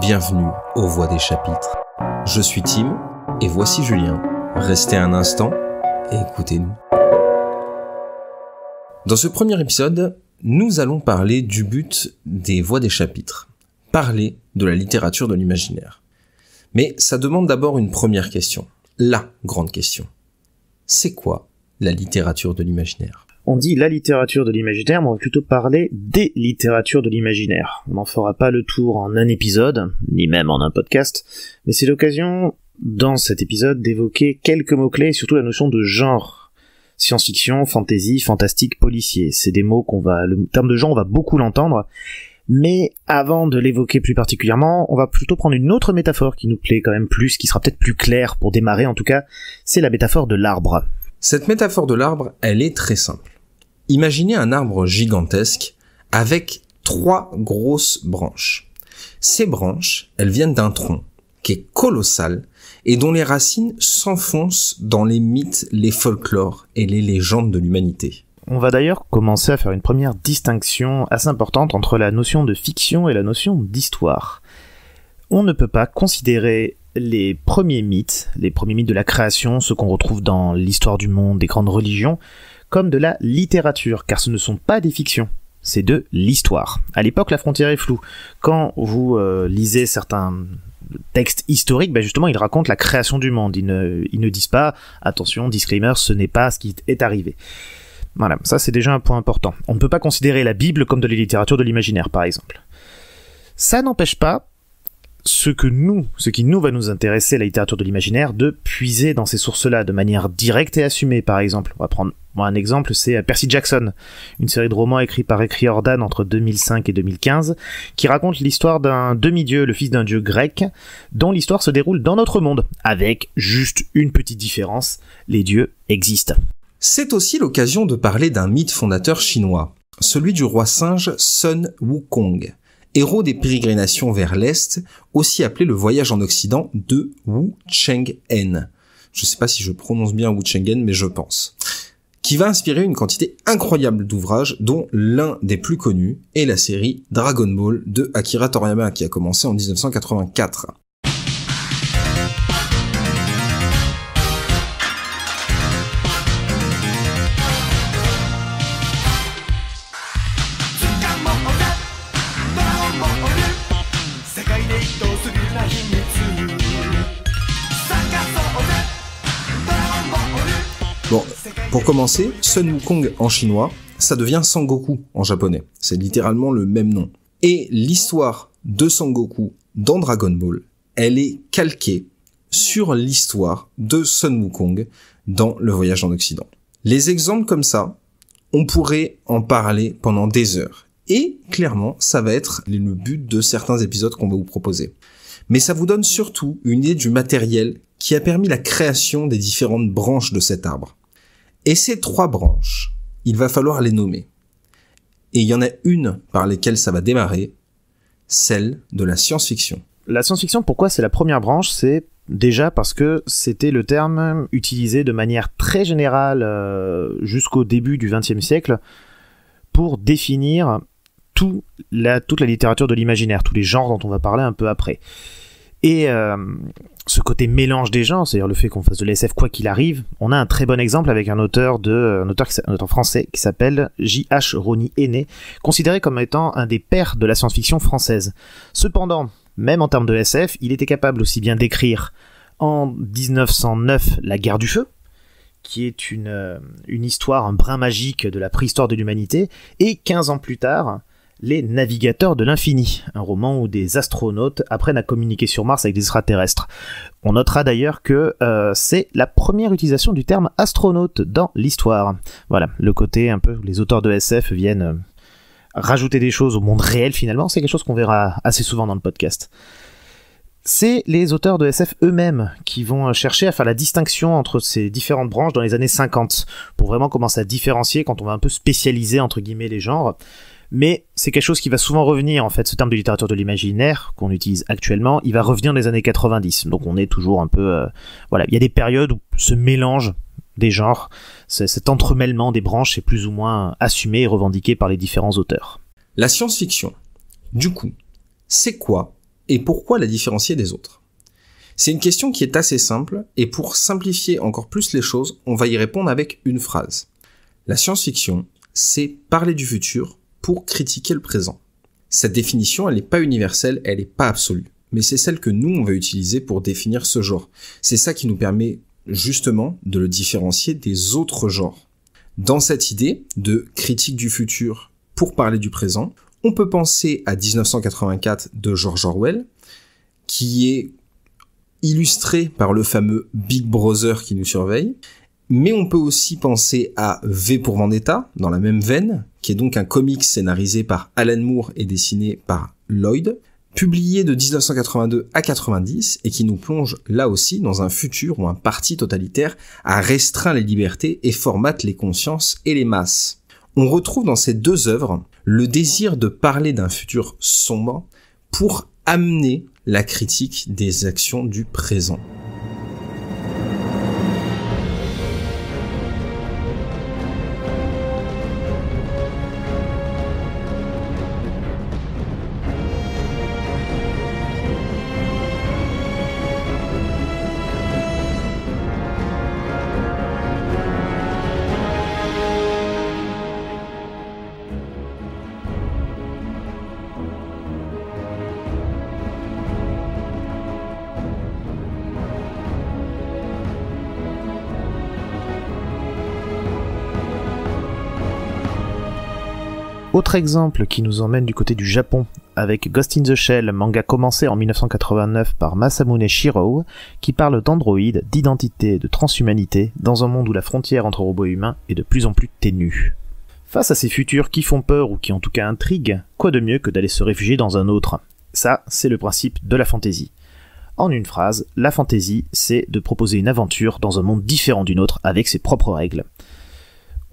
Bienvenue aux Voix des Chapitres. Je suis Tim et voici Julien. Restez un instant et écoutez-nous. Dans ce premier épisode, nous allons parler du but des Voix des Chapitres. Parler de la littérature de l'imaginaire. Mais ça demande d'abord une première question. La grande question. C'est quoi la littérature de l'imaginaire on dit la littérature de l'imaginaire, mais on va plutôt parler des littératures de l'imaginaire. On n'en fera pas le tour en un épisode, ni même en un podcast, mais c'est l'occasion, dans cet épisode, d'évoquer quelques mots-clés surtout la notion de genre. Science-fiction, fantasy, fantastique, policier. C'est des mots qu'on va, le terme de genre, on va beaucoup l'entendre. Mais avant de l'évoquer plus particulièrement, on va plutôt prendre une autre métaphore qui nous plaît quand même plus, qui sera peut-être plus claire pour démarrer en tout cas, c'est la métaphore de l'arbre. Cette métaphore de l'arbre, elle est très simple. Imaginez un arbre gigantesque avec trois grosses branches. Ces branches, elles viennent d'un tronc qui est colossal et dont les racines s'enfoncent dans les mythes, les folklores et les légendes de l'humanité. On va d'ailleurs commencer à faire une première distinction assez importante entre la notion de fiction et la notion d'histoire. On ne peut pas considérer les premiers mythes, les premiers mythes de la création, ceux qu'on retrouve dans l'histoire du monde, des grandes religions, comme de la littérature, car ce ne sont pas des fictions c'est de l'histoire. À l'époque, la frontière est floue. Quand vous euh, lisez certains textes historiques, ben justement, ils racontent la création du monde. Ils ne, ils ne disent pas, attention, disclaimer, ce n'est pas ce qui est arrivé. Voilà, ça c'est déjà un point important. On ne peut pas considérer la Bible comme de la littérature de l'imaginaire, par exemple. Ça n'empêche pas ce que nous, ce qui nous va nous intéresser, la littérature de l'imaginaire, de puiser dans ces sources-là de manière directe et assumée, par exemple. On va prendre un exemple, c'est euh, Percy Jackson, une série de romans écrits par Rick Riordan entre 2005 et 2015, qui raconte l'histoire d'un demi-dieu, le fils d'un dieu grec, dont l'histoire se déroule dans notre monde, avec juste une petite différence, les dieux existent. C'est aussi l'occasion de parler d'un mythe fondateur chinois, celui du roi singe Sun Wukong, héros des pérégrinations vers l'Est, aussi appelé le voyage en Occident de Wu Cheng'en. Je ne sais pas si je prononce bien Wu Cheng'en, mais je pense qui va inspirer une quantité incroyable d'ouvrages, dont l'un des plus connus est la série Dragon Ball de Akira Toriyama, qui a commencé en 1984. Pour commencer, Sun Wukong en chinois, ça devient Sangoku en japonais. C'est littéralement le même nom. Et l'histoire de Sangoku dans Dragon Ball, elle est calquée sur l'histoire de Sun Wukong dans Le Voyage en Occident. Les exemples comme ça, on pourrait en parler pendant des heures. Et clairement, ça va être le but de certains épisodes qu'on va vous proposer. Mais ça vous donne surtout une idée du matériel qui a permis la création des différentes branches de cet arbre. Et ces trois branches, il va falloir les nommer. Et il y en a une par laquelle ça va démarrer, celle de la science-fiction. La science-fiction, pourquoi c'est la première branche C'est déjà parce que c'était le terme utilisé de manière très générale euh, jusqu'au début du XXe siècle pour définir tout toute la littérature de l'imaginaire, tous les genres dont on va parler un peu après. Et euh, ce côté mélange des gens, c'est-à-dire le fait qu'on fasse de l'SF quoi qu'il arrive, on a un très bon exemple avec un auteur, de, auteur, français qui s'appelle J.H. Rony Aîné, considéré comme étant un des pères de la science-fiction française. Cependant, même en termes de SF, il était capable aussi bien d'écrire en 1909 La guerre du feu, qui est une, euh, une histoire, un brin magique de la préhistoire de l'humanité, et 15 ans plus tard, les Navigateurs de l'Infini, un roman où des astronautes apprennent à communiquer sur Mars avec des extraterrestres. On notera d'ailleurs que euh, c'est la première utilisation du terme astronaute dans l'histoire. Voilà, le côté un peu les auteurs de SF viennent euh, rajouter des choses au monde réel finalement, c'est quelque chose qu'on verra assez souvent dans le podcast c'est les auteurs de SF eux-mêmes qui vont euh, chercher à faire la distinction entre ces différentes branches dans les années 50, pour vraiment commencer à différencier quand on va un peu spécialiser entre guillemets les genres mais c'est quelque chose qui va souvent revenir en fait ce terme de littérature de l'imaginaire qu'on utilise actuellement il va revenir les années 90 donc on est toujours un peu euh, voilà il y a des périodes où ce mélange des genres cet entremêlement des branches est plus ou moins assumé et revendiqué par les différents auteurs la science-fiction du coup c'est quoi et pourquoi la différencier des autres c'est une question qui est assez simple, et pour simplifier encore plus les choses, on va y répondre avec une phrase. La science-fiction, c'est parler du futur pour critiquer le présent. Cette définition, elle n'est pas universelle, elle n'est pas absolue, mais c'est celle que nous, on va utiliser pour définir ce genre. C'est ça qui nous permet justement de le différencier des autres genres. Dans cette idée de critique du futur pour parler du présent, on peut penser à 1984 de George Orwell, qui est illustré par le fameux Big Brother qui nous surveille, mais on peut aussi penser à V pour Vendetta, dans la même veine, qui est donc un comic scénarisé par Alan Moore et dessiné par Lloyd, publié de 1982 à 90 et qui nous plonge là aussi dans un futur où un parti totalitaire a restreint les libertés et formate les consciences et les masses. On retrouve dans ces deux œuvres le désir de parler d'un futur sombre pour amener la critique des actions du présent. Autre exemple qui nous emmène du côté du Japon avec Ghost in the Shell, manga commencé en 1989 par Masamune Shiro, qui parle d'androïdes, d'identité, de transhumanité, dans un monde où la frontière entre robots et humains est de plus en plus ténue. Face à ces futurs qui font peur ou qui en tout cas intriguent, quoi de mieux que d'aller se réfugier dans un autre Ça, c'est le principe de la fantaisie. En une phrase, la fantaisie, c'est de proposer une aventure dans un monde différent d'une autre avec ses propres règles.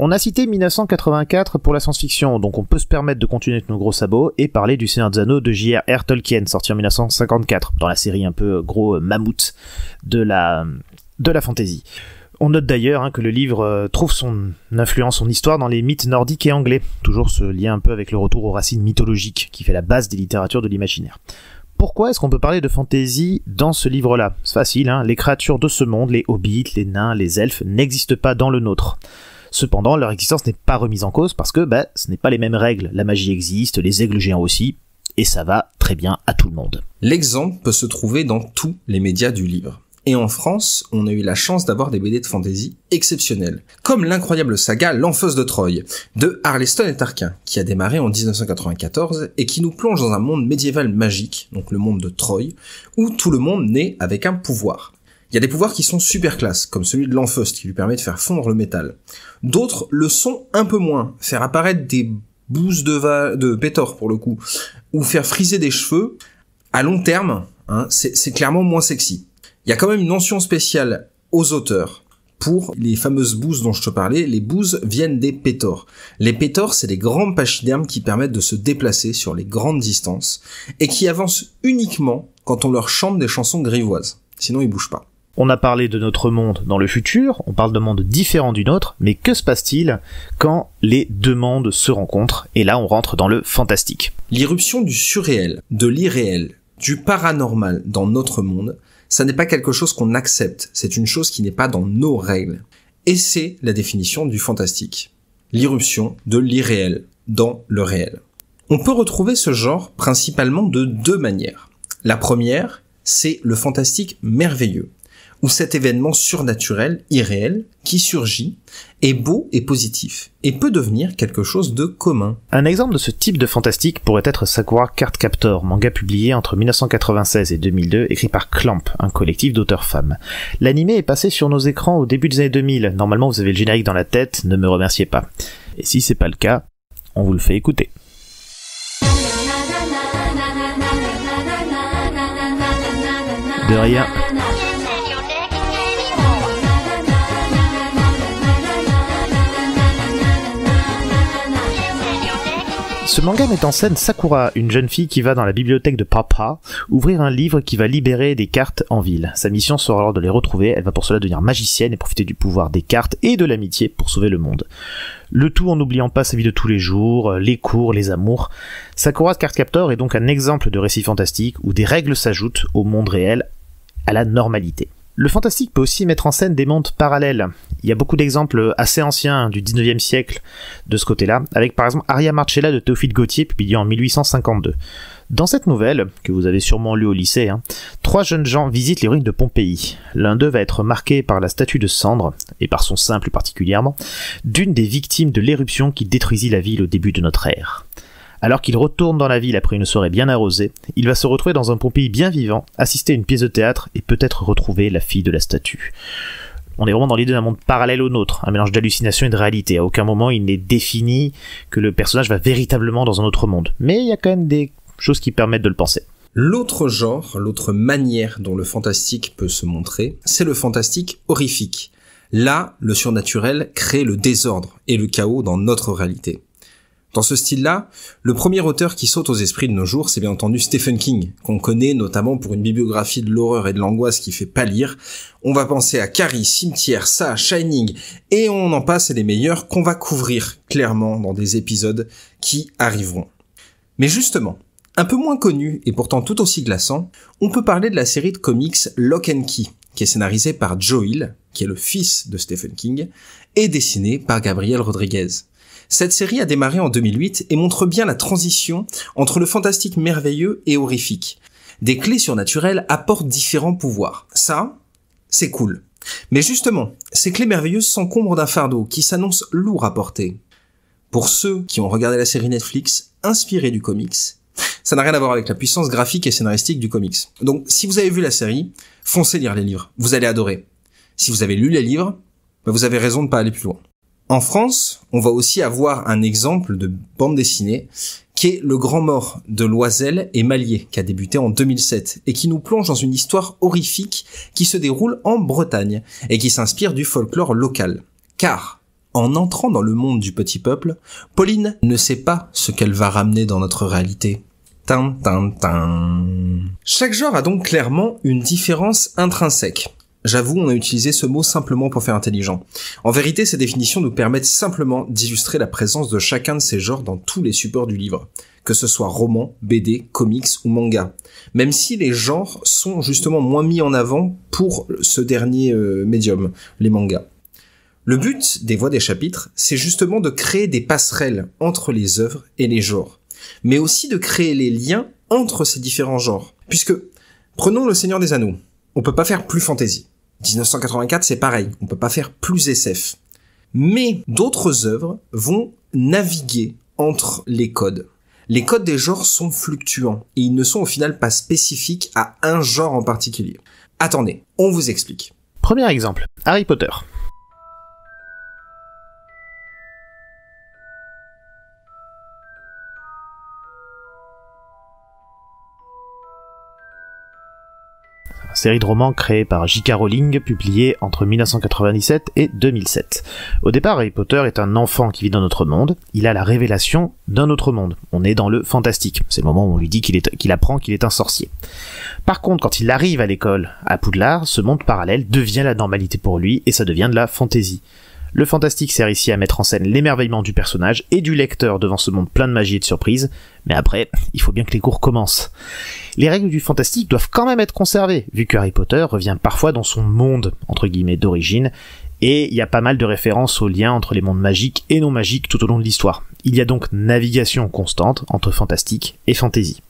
On a cité 1984 pour la science-fiction, donc on peut se permettre de continuer avec nos gros sabots et parler du Seigneur des Anneaux de J.R.R. Tolkien, sorti en 1954, dans la série un peu euh, gros euh, mammouth de la, de la fantasy. On note d'ailleurs hein, que le livre euh, trouve son influence, son histoire dans les mythes nordiques et anglais, toujours ce lien un peu avec le retour aux racines mythologiques qui fait la base des littératures de l'imaginaire pourquoi est-ce qu'on peut parler de fantasy dans ce livre-là C'est facile, hein. les créatures de ce monde, les hobbits, les nains, les elfes, n'existent pas dans le nôtre. Cependant, leur existence n'est pas remise en cause parce que ben ce n'est pas les mêmes règles. La magie existe, les aigles géants aussi, et ça va très bien à tout le monde. L'exemple peut se trouver dans tous les médias du livre. Et en France, on a eu la chance d'avoir des BD de fantaisie exceptionnelles, comme l'incroyable saga L'Enfeuse de Troyes, de Harleston et Tarquin, qui a démarré en 1994 et qui nous plonge dans un monde médiéval magique, donc le monde de Troyes, où tout le monde naît avec un pouvoir. Il y a des pouvoirs qui sont super classe, comme celui de l'Enfeust, qui lui permet de faire fondre le métal. D'autres le sont un peu moins, faire apparaître des bouses de, de pétor pour le coup, ou faire friser des cheveux, à long terme, hein, c'est clairement moins sexy. Il y a quand même une mention spéciale aux auteurs pour les fameuses bouses dont je te parlais, les bouses viennent des pétors. Les pétors, c'est les grands pachydermes qui permettent de se déplacer sur les grandes distances et qui avancent uniquement quand on leur chante des chansons grivoises. Sinon, ils bougent pas. On a parlé de notre monde dans le futur, on parle de monde différent du nôtre, mais que se passe-t-il quand les deux mondes se rencontrent Et là, on rentre dans le fantastique. L'irruption du surréel, de l'irréel, du paranormal dans notre monde, ça n'est pas quelque chose qu'on accepte, c'est une chose qui n'est pas dans nos règles. Et c'est la définition du fantastique. L'irruption de l'irréel dans le réel. On peut retrouver ce genre principalement de deux manières. La première, c'est le fantastique merveilleux, où cet événement surnaturel, irréel, qui surgit, est beau et positif, et peut devenir quelque chose de commun. Un exemple de ce type de fantastique pourrait être Sakura Card Captor, manga publié entre 1996 et 2002, écrit par Clamp, un collectif d'auteurs femmes. L'anime est passé sur nos écrans au début des années 2000, normalement vous avez le générique dans la tête, ne me remerciez pas. Et si c'est pas le cas, on vous le fait écouter. De rien, Ce manga met en scène Sakura, une jeune fille qui va dans la bibliothèque de Papa ouvrir un livre qui va libérer des cartes en ville. Sa mission sera alors de les retrouver, elle va pour cela devenir magicienne et profiter du pouvoir des cartes et de l'amitié pour sauver le monde. Le tout en n'oubliant pas sa vie de tous les jours, euh, les cours, les amours. Card Captor est donc un exemple de récit fantastique où des règles s'ajoutent au monde réel, à la normalité. Le fantastique peut aussi mettre en scène des mondes parallèles. Il y a beaucoup d'exemples assez anciens du 19e siècle de ce côté-là, avec par exemple Aria Marcella de Théophile Gautier, publié en 1852. Dans cette nouvelle, que vous avez sûrement lue au lycée, hein, trois jeunes gens visitent les ruines de Pompéi. L'un d'eux va être marqué par la statue de cendre, et par son sein plus particulièrement, d'une des victimes de l'éruption qui détruisit la ville au début de notre ère. Alors qu'il retourne dans la ville après une soirée bien arrosée, il va se retrouver dans un pompier bien vivant, assister à une pièce de théâtre et peut-être retrouver la fille de la statue. On est vraiment dans l'idée d'un monde parallèle au nôtre, un mélange d'hallucination et de réalité. À aucun moment il n'est défini que le personnage va véritablement dans un autre monde. Mais il y a quand même des choses qui permettent de le penser. L'autre genre, l'autre manière dont le fantastique peut se montrer, c'est le fantastique horrifique. Là, le surnaturel crée le désordre et le chaos dans notre réalité. Dans ce style-là, le premier auteur qui saute aux esprits de nos jours, c'est bien entendu Stephen King, qu'on connaît notamment pour une bibliographie de l'horreur et de l'angoisse qui fait pâlir. On va penser à Carrie, Cimetière, S.A. Shining, et on en passe les meilleurs qu'on va couvrir clairement dans des épisodes qui arriveront. Mais justement, un peu moins connu et pourtant tout aussi glaçant, on peut parler de la série de comics Lock and Key, qui est scénarisée par Joe Hill, qui est le fils de Stephen King, et dessinée par Gabriel Rodriguez. Cette série a démarré en 2008 et montre bien la transition entre le fantastique merveilleux et horrifique. Des clés surnaturelles apportent différents pouvoirs. Ça, c'est cool. Mais justement, ces clés merveilleuses s'encombrent d'un fardeau qui s'annonce lourd à porter. Pour ceux qui ont regardé la série Netflix inspirée du comics, ça n'a rien à voir avec la puissance graphique et scénaristique du comics. Donc si vous avez vu la série, foncez lire les livres, vous allez adorer. Si vous avez lu les livres, ben vous avez raison de ne pas aller plus loin. En France, on va aussi avoir un exemple de bande dessinée qui est Le Grand Mort de Loisel et Malier, qui a débuté en 2007, et qui nous plonge dans une histoire horrifique qui se déroule en Bretagne, et qui s'inspire du folklore local. Car, en entrant dans le monde du petit peuple, Pauline ne sait pas ce qu'elle va ramener dans notre réalité. tin. Chaque genre a donc clairement une différence intrinsèque. J'avoue, on a utilisé ce mot simplement pour faire intelligent. En vérité, ces définitions nous permettent simplement d'illustrer la présence de chacun de ces genres dans tous les supports du livre, que ce soit roman, BD, comics ou manga. Même si les genres sont justement moins mis en avant pour ce dernier euh, médium, les mangas. Le but des voix des chapitres, c'est justement de créer des passerelles entre les œuvres et les genres, mais aussi de créer les liens entre ces différents genres. Puisque, prenons le Seigneur des Anneaux, on peut pas faire plus fantaisie. 1984, c'est pareil, on peut pas faire plus SF. Mais d'autres œuvres vont naviguer entre les codes. Les codes des genres sont fluctuants et ils ne sont au final pas spécifiques à un genre en particulier. Attendez, on vous explique. Premier exemple, Harry Potter. série de romans créée par J.K. Rowling, publiée entre 1997 et 2007. Au départ, Harry Potter est un enfant qui vit dans notre monde, il a la révélation d'un autre monde. On est dans le fantastique, c'est le moment où on lui dit qu'il apprend qu'il est un sorcier. Par contre, quand il arrive à l'école, à Poudlard, ce monde parallèle devient la normalité pour lui et ça devient de la fantaisie. Le fantastique sert ici à mettre en scène l'émerveillement du personnage et du lecteur devant ce monde plein de magie et de surprises, mais après, il faut bien que les cours commencent. Les règles du fantastique doivent quand même être conservées, vu que Harry Potter revient parfois dans son monde, entre guillemets, d'origine, et il y a pas mal de références aux liens entre les mondes magiques et non magiques tout au long de l'histoire. Il y a donc navigation constante entre fantastique et fantasy.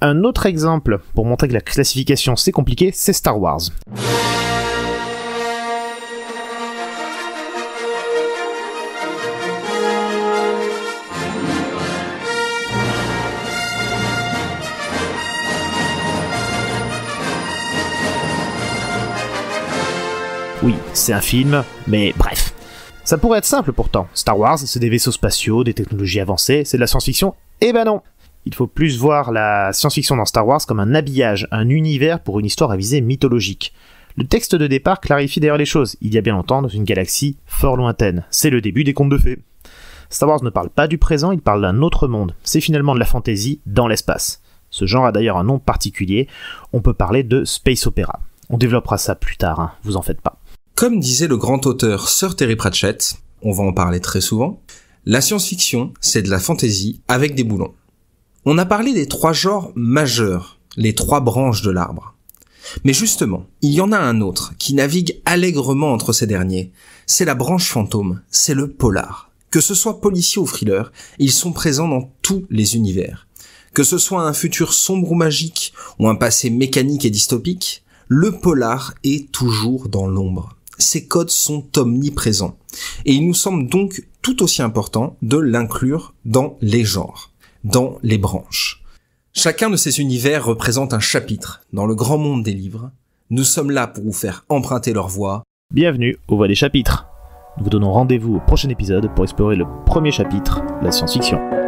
Un autre exemple pour montrer que la classification c'est compliqué, c'est Star Wars. Oui, c'est un film, mais bref. Ça pourrait être simple pourtant. Star Wars, c'est des vaisseaux spatiaux, des technologies avancées, c'est de la science-fiction. Eh ben non Il faut plus voir la science-fiction dans Star Wars comme un habillage, un univers pour une histoire à visée mythologique. Le texte de départ clarifie d'ailleurs les choses. Il y a bien longtemps, dans une galaxie fort lointaine. C'est le début des contes de fées. Star Wars ne parle pas du présent, il parle d'un autre monde. C'est finalement de la fantaisie dans l'espace. Ce genre a d'ailleurs un nom particulier. On peut parler de space Opera. On développera ça plus tard, hein. vous en faites pas. Comme disait le grand auteur Sir Terry Pratchett, on va en parler très souvent, la science-fiction, c'est de la fantaisie avec des boulons. On a parlé des trois genres majeurs, les trois branches de l'arbre. Mais justement, il y en a un autre qui navigue allègrement entre ces derniers. C'est la branche fantôme, c'est le polar. Que ce soit policier ou thriller, ils sont présents dans tous les univers. Que ce soit un futur sombre ou magique, ou un passé mécanique et dystopique, le polar est toujours dans l'ombre ces codes sont omniprésents. Et il nous semble donc tout aussi important de l'inclure dans les genres, dans les branches. Chacun de ces univers représente un chapitre dans le grand monde des livres. Nous sommes là pour vous faire emprunter leur voix. Bienvenue au voix des chapitres. Nous vous donnons rendez-vous au prochain épisode pour explorer le premier chapitre, la science-fiction.